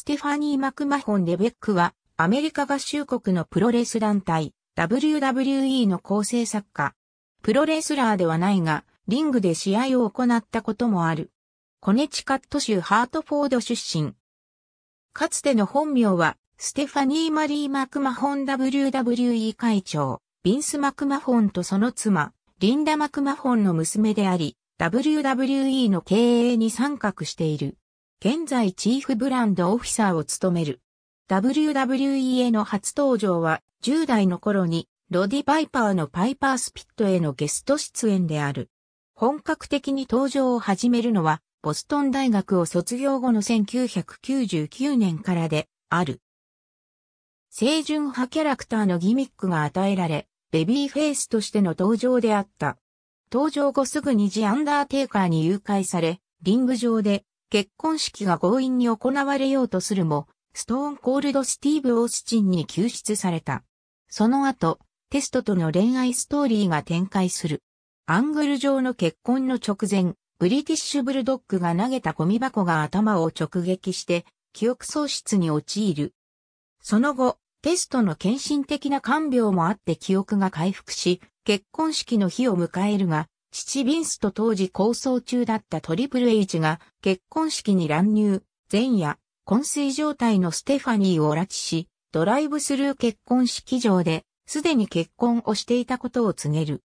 ステファニー・マクマホン・レベックは、アメリカ合衆国のプロレス団体、WWE の構成作家。プロレスラーではないが、リングで試合を行ったこともある。コネチカット州ハートフォード出身。かつての本名は、ステファニー・マリー・マクマホン WWE 会長、ビンス・マクマホンとその妻、リンダ・マクマホンの娘であり、WWE の経営に参画している。現在チーフブランドオフィサーを務める。WWE への初登場は10代の頃にロディ・パイパーのパイパースピットへのゲスト出演である。本格的に登場を始めるのはボストン大学を卒業後の1999年からである。清純派キャラクターのギミックが与えられ、ベビーフェイスとしての登場であった。登場後すぐにジ・アンダーテイカーに誘拐され、リング上で結婚式が強引に行われようとするも、ストーンコールドスティーブ・オースチンに救出された。その後、テストとの恋愛ストーリーが展開する。アングル上の結婚の直前、ブリティッシュブルドッグが投げたゴミ箱が頭を直撃して、記憶喪失に陥る。その後、テストの献身的な看病もあって記憶が回復し、結婚式の日を迎えるが、父ビンスと当時構想中だったトリプル H が結婚式に乱入、前夜、昏睡状態のステファニーを拉致し、ドライブスルー結婚式場で、すでに結婚をしていたことを告げる。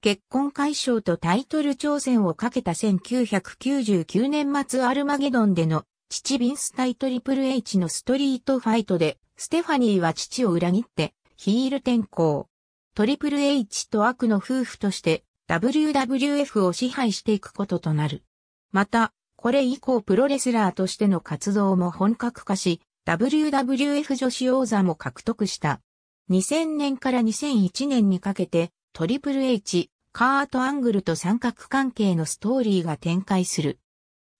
結婚解消とタイトル挑戦をかけた1999年末アルマゲドンでの父ビンス対トリプル H のストリートファイトで、ステファニーは父を裏切ってヒール転向。トリプル H と悪の夫婦として WWF を支配していくこととなる。また、これ以降プロレスラーとしての活動も本格化し、WWF 女子王座も獲得した。2000年から2001年にかけて、トリプル H、カート・アングルと三角関係のストーリーが展開する。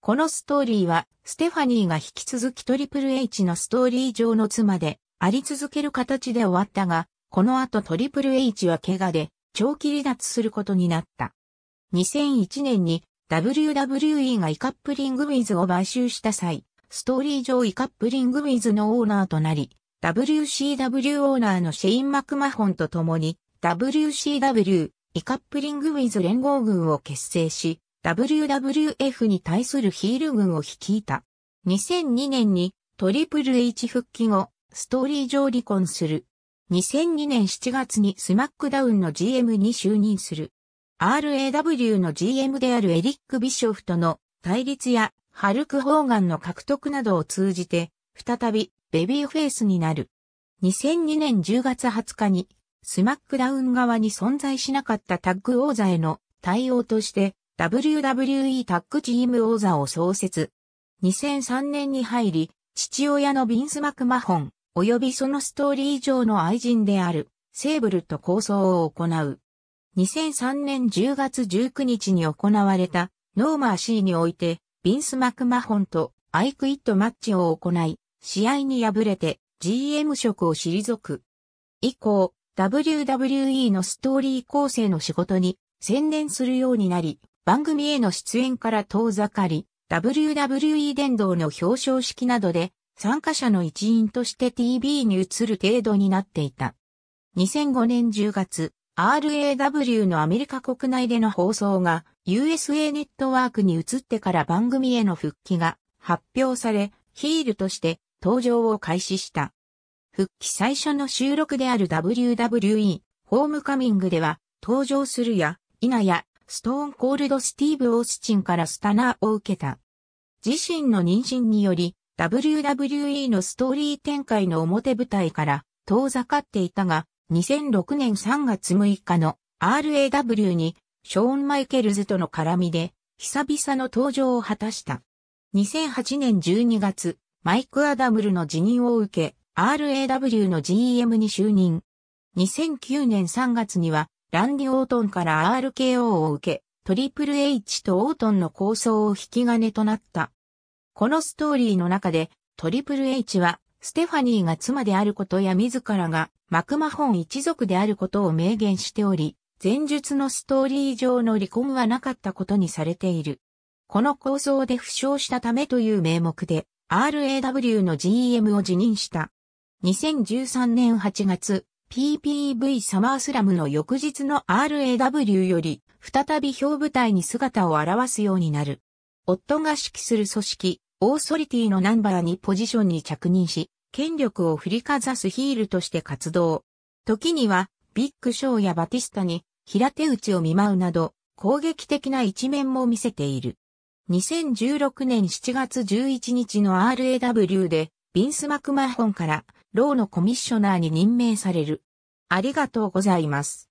このストーリーは、ステファニーが引き続きトリプル H のストーリー上の妻で、あり続ける形で終わったが、この後トリプル H は怪我で、長期離脱することになった。2001年に WWE がイカップリングウィズを買収した際、ストーリー上イカップリングウィズのオーナーとなり、WCW オーナーのシェイン・マクマホンと共に WCW イカップリングウィズ連合軍を結成し、WWF に対するヒール軍を率いた。2002年にトリプル H 復帰後、ストーリー上離婚する。2002年7月にスマックダウンの GM に就任する。RAW の GM であるエリック・ビショフとの対立やハルク・ホーガンの獲得などを通じて、再びベビーフェイスになる。2002年10月20日にスマックダウン側に存在しなかったタッグ王座への対応として WWE タッグチーム王座を創設。2003年に入り、父親のビンス・マクマホン、及びそのストーリー上の愛人である、セーブルと構想を行う。2003年10月19日に行われた、ノーマーシーにおいて、ビンス・マクマホンとアイクイットマッチを行い、試合に敗れて GM 職を退く。以降、WWE のストーリー構成の仕事に専念するようになり、番組への出演から遠ざかり、WWE 伝道の表彰式などで参加者の一員として TV に移る程度になっていた。2005年10月、RAW のアメリカ国内での放送が USA ネットワークに移ってから番組への復帰が発表され、ヒールとして登場を開始した。復帰最初の収録である WWE ホームカミングでは登場するや、なや、ストーンコールドスティーブ・オースチンからスタナーを受けた。自身の妊娠により、WWE のストーリー展開の表舞台から遠ざかっていたが、2006年3月6日の RAW にショーン・マイケルズとの絡みで久々の登場を果たした。2008年12月、マイク・アダムルの辞任を受け、RAW の GM に就任。2009年3月には、ランディ・オートンから RKO を受け、トリプル H とオートンの構想を引き金となったこのストーリーの中で、トリプル H は、ステファニーが妻であることや自らが、マクマホン一族であることを明言しており、前述のストーリー上の離婚はなかったことにされている。この構想で負傷したためという名目で、RAW の GM を辞任した。2013年8月、PPV サマースラムの翌日の RAW より、再び表舞台に姿を現すようになる。夫が指揮する組織、オーソリティのナンバーにポジションに着任し、権力を振りかざすヒールとして活動。時には、ビッグショーやバティスタに平手打ちを見舞うなど、攻撃的な一面も見せている。2016年7月11日の RAW で、ビンス・マクマホンから、ローのコミッショナーに任命される。ありがとうございます。